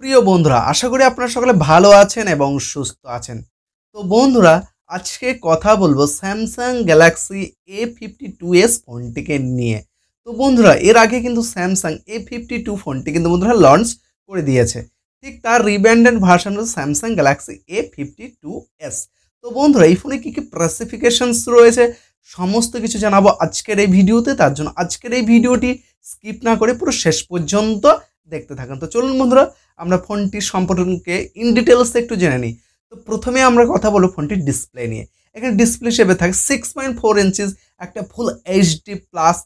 প্রিয় বন্ধুরা আশা করি আপনারা সকলে ভালো আছেন এবং সুস্থ আছেন তো বন্ধুরা আজকে কথা বলবো Samsung Galaxy A fifty two S ফোনটিকে নিয়ে তো বন্ধুরা এর আগে কিন্তু স্যামসাং এ ফিফটি টু ফোনটি কিন্তু বন্ধুরা লঞ্চ করে দিয়েছে ঠিক তার রিব্র্যান্ডেড ভার্সন হল Samsung Galaxy A fifty two S তো বন্ধুরা এই ফোনে কী কী স্পেসিফিকেশনস রয়েছে সমস্ত কিছু জানাবো আজকের এই ভিডিওতে তার জন্য আজকের এই ভিডিওটি স্কিপ না করে পুরো শেষ পর্যন্ত দেখতে থাকেন তো চলুন বন্ধুরা আমরা ফোনটির সম্পর্কে ইন ডিটেলস একটু জেনে নিই তো প্রথমে আমরা কথা বলবো ফোনটির ডিসপ্লে নিয়ে এখানে ডিসপ্লে হিসেবে থাকে সিক্স পয়েন্ট ফোর ইঞ্চিস একটা ফুল এইচডি প্লাস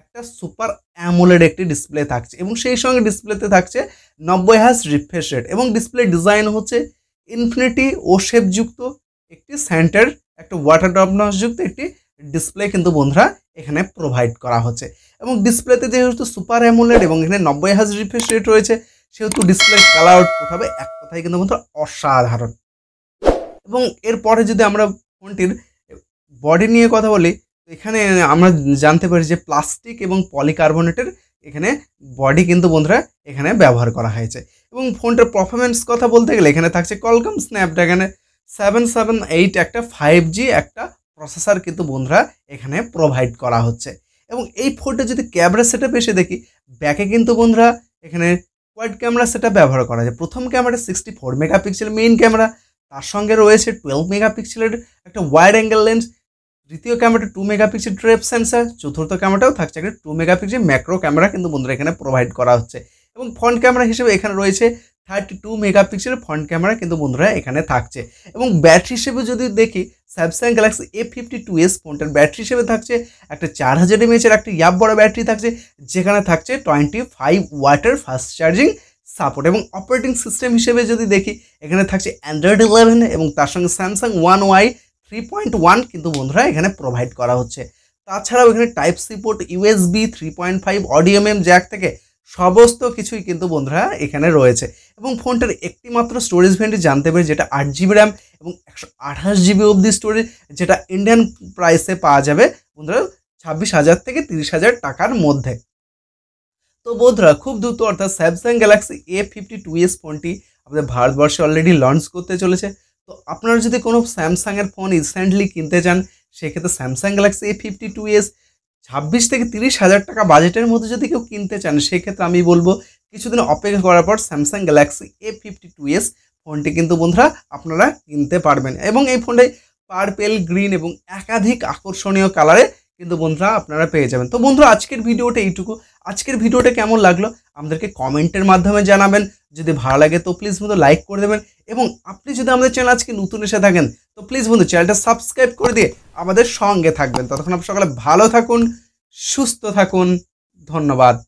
একটা সুপার অ্যামোলেড একটি ডিসপ্লে থাকছে এবং সেই সঙ্গে ডিসপ্লেতে থাকছে নব্বই হ্যাস রিফ্রেশ রেট এবং ডিসপ্লে ডিজাইন হচ্ছে ইনফিনিটি ও শেপযুক্ত একটি সেন্টার একটা ওয়াটার ড্রপনসযুক্ত একটি ডিসপ্লে কিন্তু বন্ধুরা এখানে প্রোভাইড করা হচ্ছে এবং ডিসপ্লেতে যেহেতু সুপার অ্যামুলেড এবং এখানে নব্বই হাজার রিফ্রেশ রেট রয়েছে সেহেতু ডিসপ্লে কালার আউটপুট হবে এক কথায় কিন্তু বন্ধুরা অসাধারণ এবং এরপরে যদি আমরা ফোনটির বডি নিয়ে কথা বলি এখানে আমরা জানতে পারি যে প্লাস্টিক এবং পলিকার্বনেটের এখানে বডি কিন্তু বন্ধুরা এখানে ব্যবহার করা হয়েছে এবং ফোনটার পারফরমেন্স কথা বলতে গেলে এখানে থাকছে কলকাম স্ন্যাপড্রাগনের সেভেন সেভেন এইট একটা ফাইভ জি একটা প্রসেসার কিন্তু বন্ধুরা এখানে প্রোভাইড করা হচ্ছে এবং এই ফোনটা যদি ক্যামেরা সেটা বেশি দেখি ব্যাকে কিন্তু বন্ধুরা এখানে কোয়াড ক্যামেরা সেটা ব্যবহার করা যায় প্রথম camera sixty four megapixel main camera তার সঙ্গে রয়েছে টুয়েলভ মেগাপিক্সেলের একটা ওয়াইড অ্যাঙ্গেল লেন্স তৃতীয় ক্যামেরাটা টু মেগাপিক্সেল ট্রেপ সেন্সার চতুর্থ ক্যামেরাটাও থাকছে একটা টু মেগাপিক্সেল ম্যাক্রো ক্যামেরা কিন্তু বন্ধুরা এখানে প্রোভাইড করা হচ্ছে এবং ফ্রন্ট ক্যামেরা হিসেবে এখানে রয়েছে thirty two pixel front camera কিন্তু বন্ধুরা এখানে থাকছে এবং ব্যাটারি হিসেবে যদি দেখি Samsung Galaxy A fifty two S ফোনটার ব্যাটারি হিসেবে থাকছে একটা চার হাজার এমএচের একটা ইয়াব বড় ব্যাটারি থাকছে যেখানে থাকছে টোয়েন্টি ফাইভ ওয়াটার ফাস্ট চার্জিং সাপোর্ট এবং অপারেটিং সিস্টেম হিসেবে যদি দেখি এখানে থাকছে অ্যান্ড্রয়েড ইলেভেন এবং তার সঙ্গে Samsung One UI three point one কিন্তু বন্ধুরা এখানে প্রোভাইড করা হচ্ছে তাছাড়াও এখানে type C port USB three point five অডিএমএম জ্যাক থেকে সমস্ত কিছুই কিন্তু বন্ধুরা এখানে রয়েছে এবং ফোনটার একটি মাত্র স্টোরেজ ভ্যারিয়েন্ট জানতে পারি যেটা আট জিবি র্যাম এবং একশো আঠাশ জিবি অবধি স্টোরেজ যেটা ইন্ডিয়ান প্রাইসে পাওয়া যাবে বন্ধুরা ছাব্বিশ হাজার থেকে তিরিশ হাজার টাকার মধ্যে তো বন্ধুরা খুব দ্রুত অর্থাৎ Samsung Galaxy A fifty two S ফোনটি আমাদের ভারতবর্ষে অলরেডি লঞ্চ করতে চলেছে তো আপনারা যদি কোনো স্যামসাংয়ের ফোন রিসেন্টলি কিনতে চান সেক্ষেত্রে Samsung Galaxy A fifty two S ছাব্বিশ থেকে তিরিশ হাজার টাকা বাজেটের মধ্যে যদি কেউ কিনতে চান সেক্ষেত্রে আমি বলবো কিছুদিন অপেক্ষা করার পর Samsung Galaxy A fifty two S ফোনটি কিন্তু বন্ধুরা আপনারা কিনতে পারবেন এবং এই ফোনটায় পার্পেল গ্রিন এবং একাধিক আকর্ষণীয় কালারে কিন্তু বন্ধুরা আপনারা পেয়ে যাবেন তো বন্ধুরা আজকের ভিডিওটা এইটুকু আজকের ভিডিওটা কেমন লাগলো আমাদেরকে কমেন্টের মাধ্যমে জানাবেন যদি ভালো লাগে তো প্লিজ বন্ধু লাইক করে দেবেন এবং আপনি যদি আমাদের চ্যানেল আজকে নতুন এসে থাকেন তো প্লিজ বন্ধু চ্যানেলটা সাবস্ক্রাইব করে দিয়ে আমাদের সঙ্গে থাকবেন ততক্ষণ আপনি সকালে ভালো থাকুন সুস্থ থাকুন ধন্যবাদ